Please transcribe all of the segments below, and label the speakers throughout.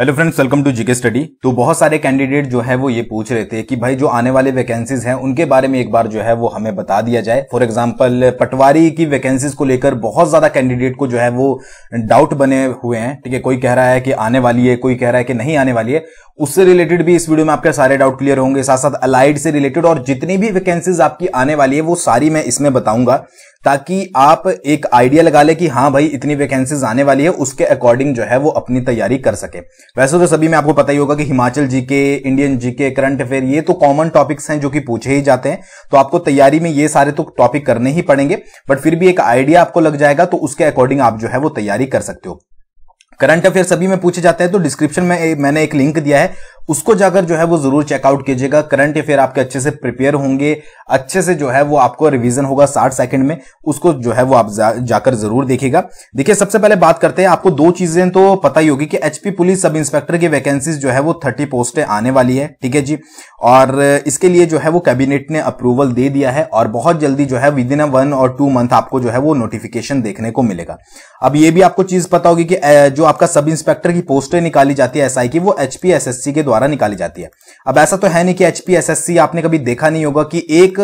Speaker 1: hello friends welcome to GK study तो बहुत सारे कैंडिडेट जो है वो ये पूछ रहे थे कि भाई जो आने वाले वैकेंसीज हैं उनके बारे में एक बार जो है वो हमें बता दिया जाए फॉर एग्जांपल पटवारी की वैकेंसीज को लेकर बहुत ज्यादा कैंडिडेट को जो है वो डाउट बने हुए हैं ठीक है कोई कह रहा है कि आने वाली है कोई कह रहा है कि नहीं आने वाली है उससे रिलेटेड भी इस वीडियो में आपके सारे डाउट क्लियर होंगे साथ साथ अलाइड से रिलेटेड और जितनी भी वैकेंसीज आपकी आने वाली है वो सारी मैं इसमें बताऊंगा ताकि आप एक आइडिया लगा ले कि हाँ भाई इतनी वैकेंसीज आने वाली है उसके अकॉर्डिंग जो है वो अपनी तैयारी कर सके वैसे तो सभी में आपको पता ही होगा कि Himachal GK Indian GK current affair ये तो कॉमन टॉपिक्स हैं जो कि पूछे ही जाते हैं तो आपको तैयारी में ये सारे तो टॉपिक करने ही पड़ेंगे बट फिर भी एक आइडिया आपको लग जाएगा तो उसके अकॉर्डिंग आप जो है वो तैयारी कर सकते हो करंट अफेयर सभी में पूछे जाते हैं तो डिस्क्रिप्शन में मैंने एक लिंक दिया है उसको जाकर जो है वो जरूर चेकआउट कीजिएगा करंट अफेयर आपके अच्छे से प्रिपेयर होंगे अच्छे से जो है वो आपको रिवीजन होगा साठ सेकंड में उसको जो है वो आप जा, जाकर जरूर देखिएगा देखिए सबसे पहले बात करते हैं आपको दो चीजें तो पता ही होगी कि एचपी पुलिस सब इंस्पेक्टर की वैकेंसीज जो है वो थर्टी पोस्टें आने वाली है ठीक है जी और इसके लिए जो है वो कैबिनेट ने अप्रूवल दे दिया है और बहुत जल्दी जो है विद इन अ वन और टू मंथ आपको जो है वो नोटिफिकेशन देखने को मिलेगा अब ये भी आपको चीज पता होगी कि जो आपका सब इंस्पेक्टर की पोस्टें निकाली जाती है एसआई की वो एचपी एस के द्वारा द्वारा निकाली जाती है अब ऐसा तो है नहीं कि एचपीएसएससी आपने कभी देखा नहीं होगा कि एक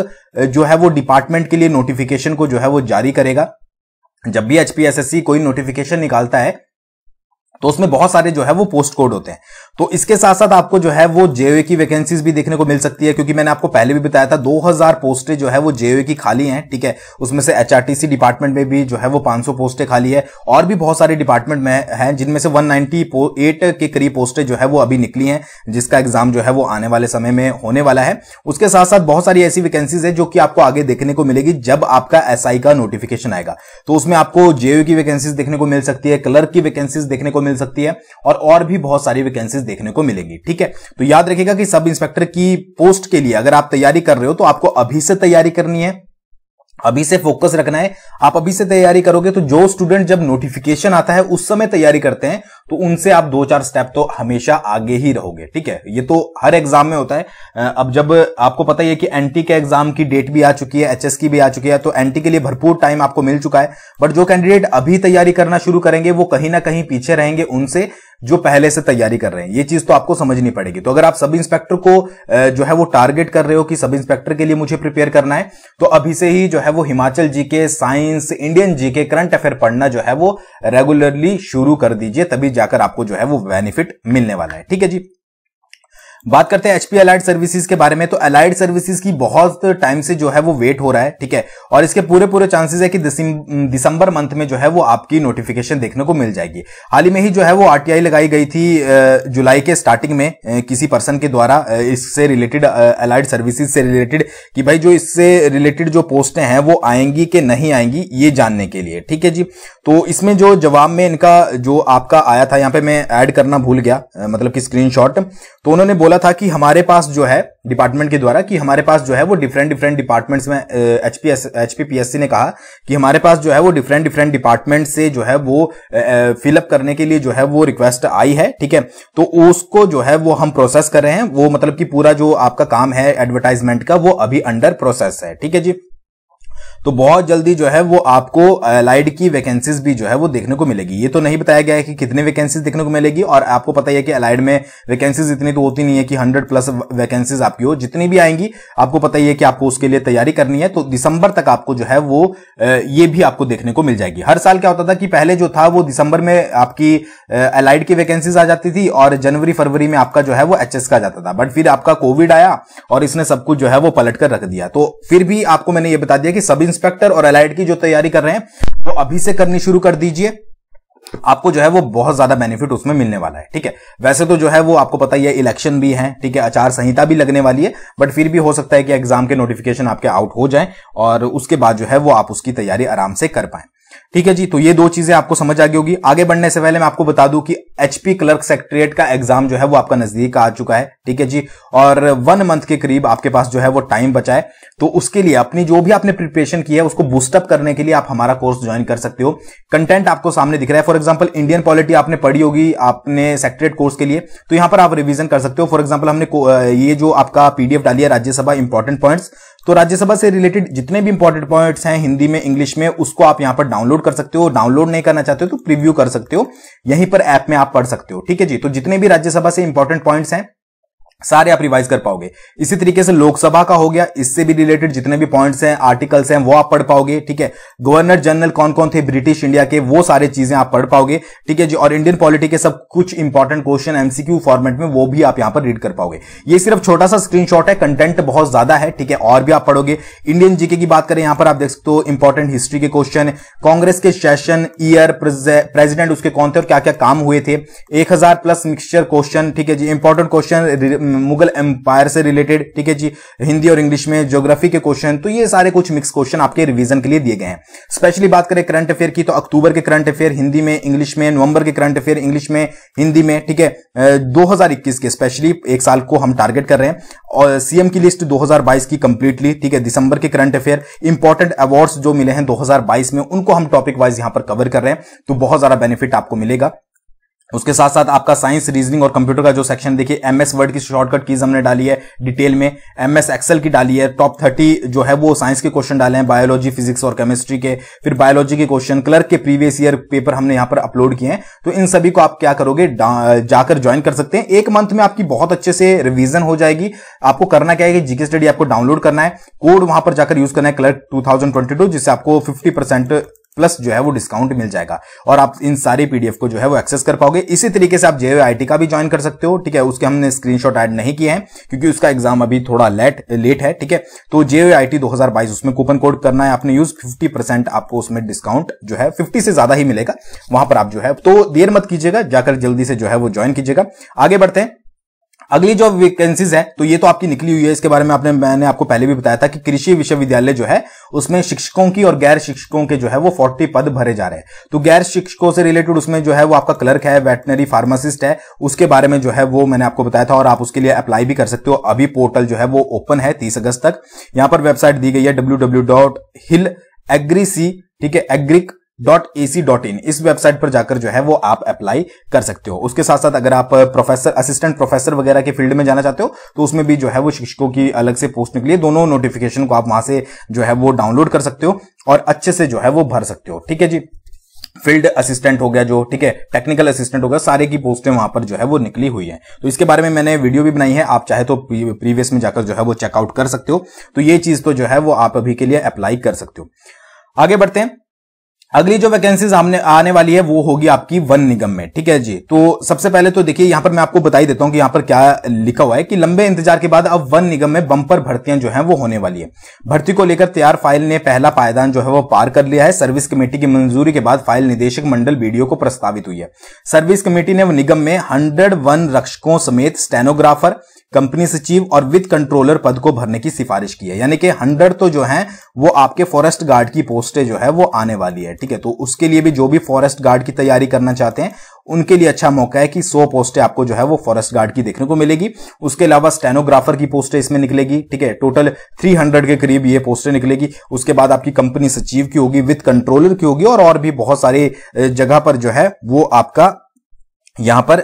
Speaker 1: जो है वो डिपार्टमेंट के लिए नोटिफिकेशन को जो है वो जारी करेगा जब भी एचपीएसएससी कोई नोटिफिकेशन निकालता है तो उसमें बहुत सारे जो है वो पोस्ट कोड होते हैं तो इसके साथ साथ आपको जो है वो जेओए की वैकेंसीज भी देखने को मिल सकती है क्योंकि मैंने आपको पहले भी बताया था 2000 पोस्टें जो है वो जेओए की खाली हैं ठीक है उसमें से एचआरटीसी डिपार्टमेंट में भी जो है वो 500 पोस्टें खाली है और भी बहुत सारे डिपार्टमेंट में हैं जिनमें से 198 के करीब पोस्टें जो है वो अभी निकली हैं जिसका एग्जाम जो है वो आने वाले समय में होने वाला है उसके साथ साथ बहुत सारी ऐसी वैकेंसीज है जो कि आपको आगे देखने को मिलेगी जब आपका एस का नोटिफिकेशन आएगा तो उसमें आपको जेओए की वैकेंसीज देखने को मिल सकती है क्लर्क की वैकेंसीज देखने को मिल सकती है और, और भी बहुत सारी वैकेंसीज देखने को मिलेंगी ठीक है तो याद रखिएगा कि सब इंस्पेक्टर की पोस्ट के लिए अगर आप तैयारी कर रहे हो तो आपको अभी से तैयारी करनी है अभी से फोकस रखना है आप अभी से तैयारी करोगे तो जो स्टूडेंट जब नोटिफिकेशन आता है उस समय तैयारी करते हैं तो उनसे आप दो चार स्टेप तो हमेशा आगे ही रहोगे ठीक है ये तो हर एग्जाम में होता है अब जब आपको पता ही है कि एनटी के एग्जाम की डेट भी आ चुकी है एचएस की भी आ चुकी है तो एनटी के लिए भरपूर टाइम आपको मिल चुका है बट जो कैंडिडेट अभी तैयारी करना शुरू करेंगे वो कहीं ना कहीं पीछे रहेंगे उनसे जो पहले से तैयारी कर रहे हैं ये चीज तो आपको समझनी पड़ेगी तो अगर आप सब इंस्पेक्टर को जो है वो टारगेट कर रहे हो कि सब इंस्पेक्टर के लिए मुझे प्रिपेयर करना है तो अभी से ही जो है वो हिमाचल जी के साइंस इंडियन जी के करंट अफेयर पढ़ना जो है वो रेगुलरली शुरू कर दीजिए तभी जाकर आपको जो है वो बेनिफिट मिलने वाला है ठीक है जी बात करते हैं एचपी अलाइड सर्विसेज के बारे में तो अलाइड सर्विसेज की बहुत टाइम से जो है वो वेट हो रहा है ठीक है और इसके पूरे पूरे चांसेस है कि दिसंबर मंथ में जो है वो आपकी नोटिफिकेशन देखने को मिल जाएगी हाल ही में ही जो है वो आरटीआई लगाई गई थी जुलाई के स्टार्टिंग में किसी पर्सन के द्वारा इससे रिलेटेड अलाइड सर्विसेज से रिलेटेड कि भाई जो इससे रिलेटेड जो पोस्टें हैं वो आएंगी कि नहीं आएंगी ये जानने के लिए ठीक है जी तो इसमें जो जवाब में इनका जो आपका आया था यहाँ पे मैं ऐड करना भूल गया मतलब कि स्क्रीनशॉट तो उन्होंने बोला बोला था कि हमारे पास जो है डिपार्टमेंट के द्वारा कि हमारे पास जो है वो डिफरेंट डिफरेंट डिपार्टमेंट्स में एचपीएस एचपीपीएससी ने कहा कि हमारे पास जो है वो डिफरेंट डिफरेंट डिपार्टमेंट से जो है वो फिलअप करने के लिए जो है वो रिक्वेस्ट आई है ठीक है तो उसको जो है वो हम प्रोसेस कर रहे हैं वो मतलब कि पूरा जो आपका काम है एडवर्टाइजमेंट का वो अभी अंडर प्रोसेस है ठीक है जी तो बहुत जल्दी जो है वो आपको अलाइड की वैकेंसीज भी जो है वो देखने को मिलेगी ये तो नहीं बताया गया है कि कितने वैकेंसीज देखने को मिलेगी और आपको पता ही है कि अलाइड में वैकेंसीज इतनी तो होती नहीं है कि हंड्रेड प्लस वैकेंसीज आपकी हो जितनी भी आएंगी आपको पता ही है कि आपको उसके लिए तैयारी करनी है तो दिसंबर तक आपको जो है वो ये भी आपको देखने को मिल जाएगी हर साल क्या होता था कि पहले जो था वो दिसंबर में आपकी अलाइड की वैकेंसीज आ जाती थी और जनवरी फरवरी में आपका जो है वो एच का जाता था बट फिर आपका कोविड आया और इसने सब कुछ जो है वो पलट कर रख दिया तो फिर भी आपको मैंने ये बता दिया कि सभी इंस्पेक्टर और एलाइड की जो तैयारी कर रहे हैं वो तो अभी से करनी शुरू कर दीजिए आपको जो है वो बहुत ज्यादा बेनिफिट उसमें मिलने वाला है ठीक है वैसे तो जो है वो आपको पता ही है इलेक्शन भी है ठीक है आचार संहिता भी लगने वाली है बट फिर भी हो सकता है कि एग्जाम के नोटिफिकेशन आपके आउट हो जाए और उसके बाद जो है वो आप उसकी तैयारी आराम से कर पाए ठीक है जी तो ये दो चीजें आपको समझ आ गई होगी आगे बढ़ने से पहले मैं आपको बता दूं कि एचपी क्लर्क सेक्रेटरीट का एग्जाम जो है वो आपका नजदीक आ चुका है ठीक है जी और वन मंथ के करीब आपके पास जो है वो टाइम बचा है तो उसके लिए अपनी जो भी आपने प्रिपरेशन की है उसको बूस्टअप करने के लिए आप हमारा कोर्स ज्वाइन कर सकते हो कंटेंट आपको सामने दिख रहा है फॉर एग्जाम्पल इंडियन पॉलिटी आपने पढ़ी होगी आपने सेक्रेटरेट कोर्स के लिए तो यहां पर आप रिविजन कर सकते हो फॉर एग्जाम्पल हमने ये जो आपका पीडीएफ डाली है राज्यसभा इंपॉर्टेंट पॉइंट्स तो राज्यसभा से रिलेटेड जितने भी इंपॉर्टेंट पॉइंट्स हैं हिंदी में इंग्लिश में उसको आप यहां पर डाउनलोड कर सकते हो डाउनलोड नहीं करना चाहते हो तो प्रीव्यू कर सकते हो यहीं पर ऐप में आप पढ़ सकते हो ठीक है जी तो जितने भी राज्यसभा से इंपॉर्टेंट पॉइंट्स हैं सारे आप रिवाइज कर पाओगे इसी तरीके से लोकसभा का हो गया इससे भी रिलेटेड जितने भी पॉइंट्स हैं आर्टिकल्स हैं वो आप पढ़ पाओगे ठीक है गवर्नर जनरल कौन कौन थे ब्रिटिश इंडिया के वो सारे चीजें आप पढ़ पाओगे ठीक है जी और इंडियन पॉलिटी के सब कुछ इंपॉर्टेंट क्वेश्चन एमसीक्यू फॉर्मेट में वो भी आप यहां पर रीड कर पाओगे ये सिर्फ छोटा सा स्क्रीन है कंटेंट बहुत ज्यादा है ठीक है और भी आप पढ़ोगे इंडियन जीके की बात करें यहां पर आप देख सकते हो इंपॉर्टेंट हिस्ट्री के क्वेश्चन कांग्रेस के सेशन ईयर प्रेसिडेंट उसके कौन थे और क्या क्या काम हुए थे एक प्लस मिक्सचर क्वेश्चन ठीक है जी इंपॉर्टेंट क्वेश्चन मुगल एम्पायर से रिलेटेड ठीक है जी हिंदी और इंग्लिश में ज्योग्राफी के क्वेश्चन तो ये सारे कुछ मिक्स क्वेश्चन आपके रिवीजन के लिए दिए गए हैं स्पेशली बात करें करंट अफेयर की तो अक्टूबर के करंट अफेयर हिंदी में इंग्लिश में नवंबर के करंट अफेयर इंग्लिश में हिंदी में ठीक है दो के स्पेशली एक साल को हम टारगेट कर रहे हैं और सीएम की लिस्ट 2022 की कंप्लीटली ठीक है दिसंबर के करंट अफेयर इंपॉर्टेंट अवार्ड्स जो मिले हैं 2022 में उनको हम टॉपिक वाइज यहां पर कवर कर रहे हैं तो बहुत ज्यादा बेनिफिट आपको मिलेगा उसके साथ साथ आपका साइंस रीजनिंग और कंप्यूटर का जो सेक्शन देखिए एमएस वर्ड की शॉर्टकट कीज हमने डाली है डिटेल में एमएस एक्सेल की डाली है टॉप थर्टी जो है वो साइंस के क्वेश्चन डाले हैं बायोलॉजी फिजिक्स और केमिस्ट्री के फिर बायोलॉजी के क्वेश्चन क्लर्क के प्रीवियस ईयर पेपर हमने यहां पर अपलोड किए हैं तो इन सभी को आप क्या करोगे जाकर ज्वाइन कर सकते हैं एक मंथ में आपकी बहुत अच्छे से रिविजन हो जाएगी आपको करना क्या है कि जीके स्टडी आपको डाउनलोड करना है कोड वहां पर जाकर यूज करना है क्लर्क टू जिससे आपको फिफ्टी प्लस जो है वो डिस्काउंट मिल जाएगा और आप इन सारी पीडीएफ को जो है वो एक्सेस कर पाओगे इसी तरीके से आप जे आई का भी ज्वाइन कर सकते हो ठीक है उसके हमने स्क्रीनशॉट ऐड नहीं किए हैं क्योंकि उसका एग्जाम अभी थोड़ा लेट लेट है ठीक है तो जे आई टी उसमें कूपन कोड करना है आपने यूज फिफ्टी परसेंट आपको उसमें डिस्काउंट जो है फिफ्टी से ज्यादा ही मिलेगा वहां पर आप जो है तो देर मत कीजिएगा जाकर जल्दी से जो है वो ज्वाइन कीजिएगा आगे बढ़ते हैं अगली जो वैकेंसीज है तो ये तो आपकी निकली हुई है इसके बारे में आपने मैंने आपको पहले भी बताया था कि कृषि विश्वविद्यालय जो है उसमें शिक्षकों की और गैर शिक्षकों के जो है वो फोर्टी पद भरे जा रहे हैं तो गैर शिक्षकों से रिलेटेड उसमें जो है वो आपका क्लर्क है वेटनरी फार्मासिस्ट है उसके बारे में जो है वो मैंने आपको बताया था और आप उसके लिए अप्लाई भी कर सकते हो अभी पोर्टल जो है वो ओपन है तीस अगस्त तक यहां पर वेबसाइट दी गई है W W dot hill agri C ठीक है एग्रिक dot A C dot in इस वेबसाइट पर जाकर जो है वो आप अप्लाई कर सकते हो उसके साथ साथ अगर आप प्रोफेसर असिस्टेंट प्रोफेसर वगैरह के फील्ड में जाना चाहते हो तो उसमें भी जो है वो शिक्षकों की अलग से पोस्ट निकली दोनों नोटिफिकेशन को आप वहां से जो है वो डाउनलोड कर सकते हो और अच्छे से जो है वो भर सकते हो ठीक है जी फील्ड असिस्टेंट हो गया जो ठीक है टेक्निकल असिस्टेंट हो गया सारे की पोस्टें वहां पर जो है वो निकली हुई है तो इसके बारे में मैंने वीडियो भी बनाई है आप चाहे तो प्रीवियस में जाकर जो है वो चेकआउट कर सकते हो तो ये चीज तो जो है वो आप अभी के लिए अप्लाई कर सकते हो आगे बढ़ते हैं अगली जो वैकेंसीज हमने आने वाली है वो होगी आपकी वन निगम में ठीक है जी तो सबसे पहले तो देखिए यहां पर मैं आपको बताई देता हूं कि यहां पर क्या लिखा हुआ है कि लंबे इंतजार के बाद अब वन निगम में बंपर भर्तियां जो है वो होने वाली है भर्ती को लेकर तैयार फाइल ने पहला पायदान जो है वो पार कर लिया है सर्विस कमेटी की मंजूरी के बाद फाइल निदेशक मंडल बीडीओ को प्रस्तावित हुई है सर्विस कमेटी ने निगम में हंड्रेड रक्षकों समेत स्टेनोग्राफर कंपनी सचिव और वित्त कंट्रोलर पद को भरने की सिफारिश की है यानी कि हंड्रेड तो जो है वो आपके फॉरेस्ट गार्ड की पोस्टें जो है वो आने वाली है ठीक है तो उसके लिए भी जो भी फॉरेस्ट गार्ड की तैयारी करना चाहते हैं उनके लिए अच्छा मौका है कि सौ पोस्टें आपको जो है वो फॉरेस्ट गार्ड की देखने को मिलेगी उसके अलावा स्टेनोग्राफर की पोस्टें इसमें निकलेगी ठीक है टोटल थ्री के करीब ये पोस्टें निकलेगी उसके बाद आपकी कंपनी सचिव की होगी विथ कंट्रोलर की होगी और, और भी बहुत सारी जगह पर जो है वो आपका यहां पर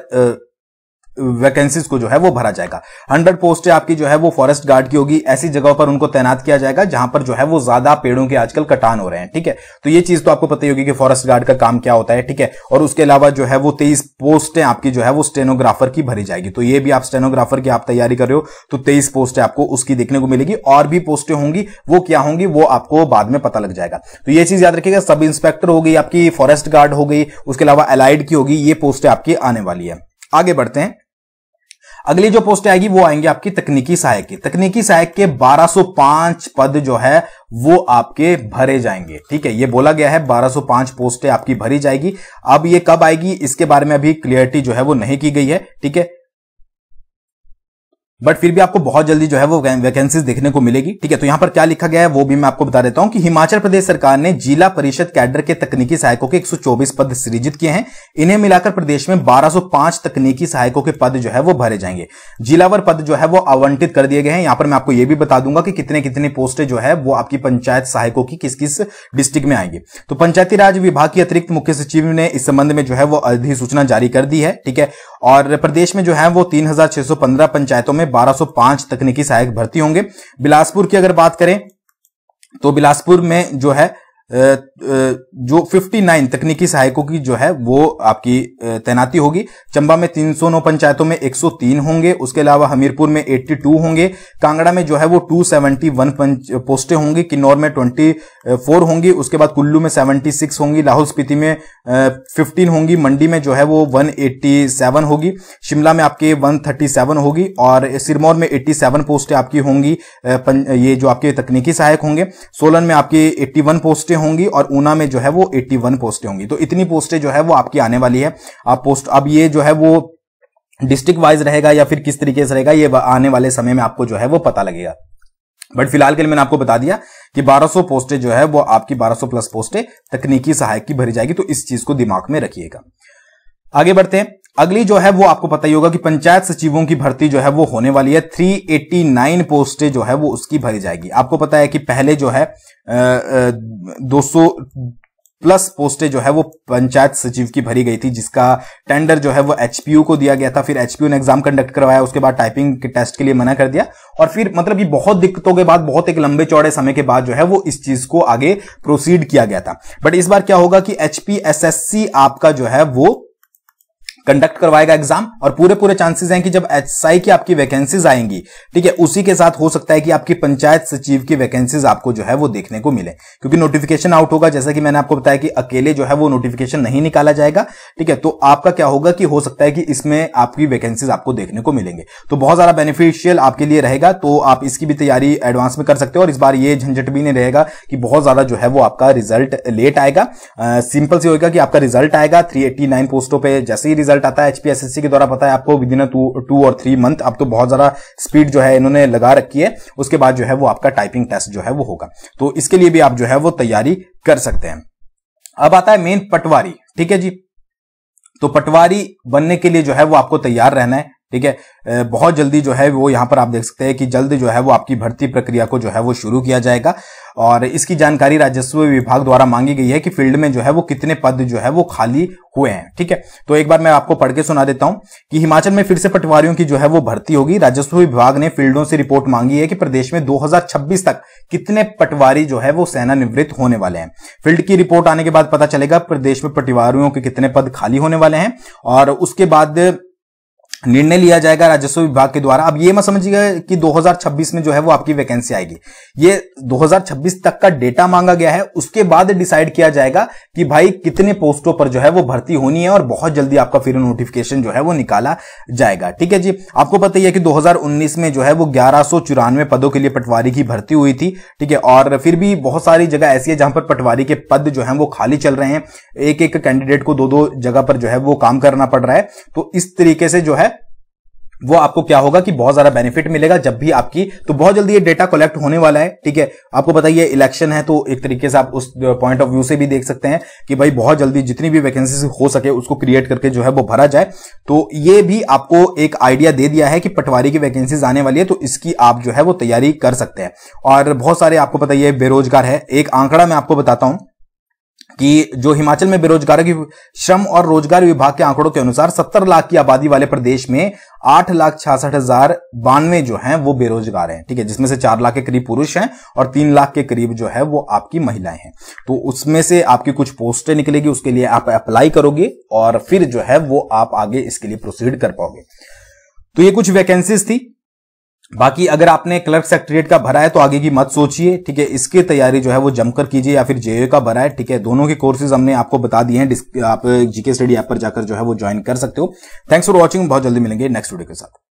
Speaker 1: वैकेंसीज को जो है वो भरा जाएगा हंड्रेड पोस्टें आपकी जो है वो फॉरेस्ट गार्ड की होगी ऐसी जगह पर उनको तैनात किया जाएगा जहां पर जो है वो ज्यादा पेड़ों के आजकल कटान हो रहे हैं ठीक है तो ये चीज तो आपको पता ही होगी कि फॉरेस्ट गार्ड का काम क्या होता है ठीक है और उसके अलावा जो है वो तेईस पोस्टें आपकी जो है वो स्टेनोग्राफर की भरी जाएगी तो ये भी आप स्टेनोग्राफर की आप तैयारी कर रहे हो तो तेईस पोस्टें आपको उसकी देखने को मिलेगी और भी पोस्टें होंगी वो क्या होंगी वो आपको बाद में पता लग जाएगा तो ये चीज याद रखिएगा सब इंस्पेक्टर हो गई आपकी फॉरेस्ट गार्ड हो गई उसके अलावा अलाइड की होगी ये पोस्टें आपकी आने वाली है आगे बढ़ते हैं अगली जो पोस्टें आएगी वो आएंगी आपकी तकनीकी सहायक की तकनीकी सहायक के 1205 पद जो है वो आपके भरे जाएंगे ठीक है ये बोला गया है 1205 पोस्टें आपकी भरी जाएगी अब ये कब आएगी इसके बारे में अभी क्लियरिटी जो है वो नहीं की गई है ठीक है बट फिर भी आपको बहुत जल्दी जो है वो वैकेंसीज देखने को मिलेगी ठीक है तो यहाँ पर क्या लिखा गया है वो भी मैं आपको बता देता हूँ कि हिमाचल प्रदेश सरकार ने जिला परिषद कैडर के तकनीकी सहायकों के 124 पद सृजित किए हैं इन्हें मिलाकर प्रदेश में 1205 तकनीकी सहायकों के पद जो है वो भरे जाएंगे जिलावर पद जो है वो आवंटित कर दिए गए हैं यहाँ पर मैं आपको ये भी बता दूंगा कि कितने कितने पोस्ट जो है वो आपकी पंचायत सहायकों की किस किस डिस्ट्रिक्ट में आएंगे तो पंचायती राज विभाग की अतिरिक्त मुख्य सचिव ने इस संबंध में जो है वो अधिसूचना जारी कर दी है ठीक है और प्रदेश में जो है वो तीन पंचायतों में 1205 तकनीकी सहायक भर्ती होंगे बिलासपुर की अगर बात करें तो बिलासपुर में जो है जो 59 तकनीकी सहायकों की जो है वो आपकी तैनाती होगी चंबा में तीन सौ नौ पंचायतों में 103 होंगे उसके अलावा हमीरपुर में 82 होंगे कांगड़ा में जो है वो 271 पोस्टें होंगी किन्नौर में 24 होंगी उसके बाद कुल्लू में 76 होंगी लाहौल स्पीति में 15 होंगी मंडी में जो है वो 187 होगी शिमला में आपके सेवन होगी और सिरमौर में सेवन पोस्टें आपकी होंगी ये जो आपके तकनीकी सहायक होंगे सोलन में आपकी वन पोस्टें होंगी और ऊना में जो है वो 81 पोस्टें होंगी तो इतनी पोस्टें जो है वो आपकी आने वाली है आप पोस्ट अब ये जो है वो डिस्ट्रिक्ट वाइज रहेगा या फिर किस तरीके से रहेगा ये आने वाले समय में आपको जो है वो पता लगेगा बट फिलहाल के लिए मैंने आपको बता दिया कि 1200 पोस्टें जो है वो आपकी 1200 प्लस पोस्टें तकनीकी सहायक की भरी जाएगी तो इस चीज को दिमाग में रखिएगा आगे बढ़ते हैं अगली जो है वो आपको पता ही होगा कि पंचायत सचिवों की भर्ती जो है वो होने वाली है 389 पोस्टें जो है वो उसकी भरी जाएगी आपको पता है कि पहले जो है दो सौ प्लस पोस्टें जो है वो पंचायत सचिव की भरी गई थी जिसका टेंडर जो है वो एचपीयू को दिया गया था फिर एचपीयू ने एग्जाम कंडक्ट करवाया उसके बाद टाइपिंग के टेस्ट के लिए मना कर दिया और फिर मतलब ये बहुत दिक्कतों के बाद बहुत एक लंबे चौड़े समय के बाद जो है वो इस चीज को आगे प्रोसीड किया गया था बट इस बार क्या होगा कि एचपीएसएससी आपका जो है वो कंडक्ट करवाएगा एग्जाम और पूरे पूरे चांसेस हैं कि जब एसआई की आपकी वैकेंसीज आएंगी ठीक है उसी के साथ हो सकता है कि आपकी पंचायत सचिव की वैकेंसीज आपको जो है वो देखने को मिले क्योंकि नोटिफिकेशन आउट होगा जैसा कि मैंने आपको बताया कि अकेले जो है वो नोटिफिकेशन नहीं निकाला जाएगा ठीक है तो आपका क्या होगा कि हो सकता है कि इसमें आपकी वैकेंसीज आपको देखने को मिलेंगे तो बहुत ज्यादा बेनिफिशियल आपके लिए रहेगा तो आप इसकी भी तैयारी एडवांस में कर सकते हो और इस बार ये झंझट भी नहीं रहेगा कि बहुत ज्यादा जो है वो आपका रिजल्ट लेट आएगा सिंपल से होगा कि आपका रिजल्ट आएगा थ्री पोस्टों पर जैसे ही रिजल्ट रिजल्ट आता है एचपीएसएससी के द्वारा पता है आपको विदिन टू और थ्री मंथ अब तो बहुत ज्यादा स्पीड जो है इन्होंने लगा रखी है उसके बाद जो है वो आपका टाइपिंग टेस्ट जो है वो होगा तो इसके लिए भी आप जो है वो तैयारी कर सकते हैं अब आता है मेन पटवारी ठीक है जी तो पटवारी बनने के लिए जो है वो आपको तैयार रहना है ठीक है बहुत जल्दी जो है वो यहां पर आप देख सकते हैं कि जल्द जो है वो आपकी भर्ती प्रक्रिया को जो है वो शुरू किया जाएगा और इसकी जानकारी राजस्व विभाग द्वारा मांगी गई है कि फील्ड में जो है वो कितने पद जो है वो खाली हुए हैं ठीक है तो एक बार मैं आपको पढ़ के सुना देता हूं कि हिमाचल में फिर से पटवारियों की जो है वो भर्ती होगी राजस्व विभाग ने फील्डों से रिपोर्ट मांगी है कि प्रदेश में 2026 तक कितने पटवारी जो है वो सेनानिवृत्त होने वाले हैं फील्ड की रिपोर्ट आने के बाद पता चलेगा प्रदेश में पटवारियों के कितने पद खाली होने वाले हैं और उसके बाद निर्णय लिया जाएगा राजस्व विभाग के द्वारा अब ये मत समझिएगा कि 2026 में जो है वो आपकी वैकेंसी आएगी ये 2026 तक का डेटा मांगा गया है उसके बाद डिसाइड किया जाएगा कि भाई कितने पोस्टों पर जो है वो भर्ती होनी है और बहुत जल्दी आपका फिर नोटिफिकेशन जो है वो निकाला जाएगा ठीक है जी आपको पता ही है कि दो में जो है वो ग्यारह पदों के लिए पटवारी की भर्ती हुई थी ठीक है और फिर भी बहुत सारी जगह ऐसी है जहां पर पटवारी के पद जो है वो खाली चल रहे हैं एक एक कैंडिडेट को दो दो जगह पर जो है वो काम करना पड़ रहा है तो इस तरीके से जो है वो आपको क्या होगा कि बहुत ज्यादा बेनिफिट मिलेगा जब भी आपकी तो बहुत जल्दी ये डेटा कलेक्ट होने वाला है ठीक है आपको बताइए इलेक्शन है तो एक तरीके से आप उस पॉइंट ऑफ व्यू से भी देख सकते हैं कि भाई बहुत जल्दी जितनी भी वैकेंसी हो सके उसको क्रिएट करके जो है वो भरा जाए तो ये भी आपको एक आइडिया दे दिया है कि पटवारी की वैकेंसीज आने वाली है तो इसकी आप जो है वो तैयारी कर सकते हैं और बहुत सारे आपको बताइए बेरोजगार है एक आंकड़ा मैं आपको बताता हूं कि जो हिमाचल में बेरोजगारों की श्रम और रोजगार विभाग के आंकड़ों के अनुसार 70 लाख की आबादी वाले प्रदेश में आठ लाख छियासठ हजार बानवे जो हैं वो बेरोजगार हैं ठीक है जिसमें से चार लाख के करीब पुरुष हैं और तीन लाख के करीब जो है वो आपकी महिलाएं हैं तो उसमें से आपकी कुछ पोस्टें निकलेगी उसके लिए आप अप्लाई करोगे और फिर जो है वो आप आगे इसके लिए प्रोसीड कर पाओगे तो ये कुछ वैकेंसीज थी बाकी अगर आपने क्लर्क सेक्रेटरीट का भरा है तो आगे की मत सोचिए ठीक है इसकी तैयारी जो है वो जमकर कीजिए या फिर जेए का भरा है ठीक है दोनों के कोर्सेज हमने आपको बता दिए हैं आप जीके स्टडी ऐप पर जाकर जो है वो ज्वाइन कर सकते हो थैंक्स फॉर वॉचिंग बहुत जल्दी मिलेंगे नेक्स्ट वीडियो के साथ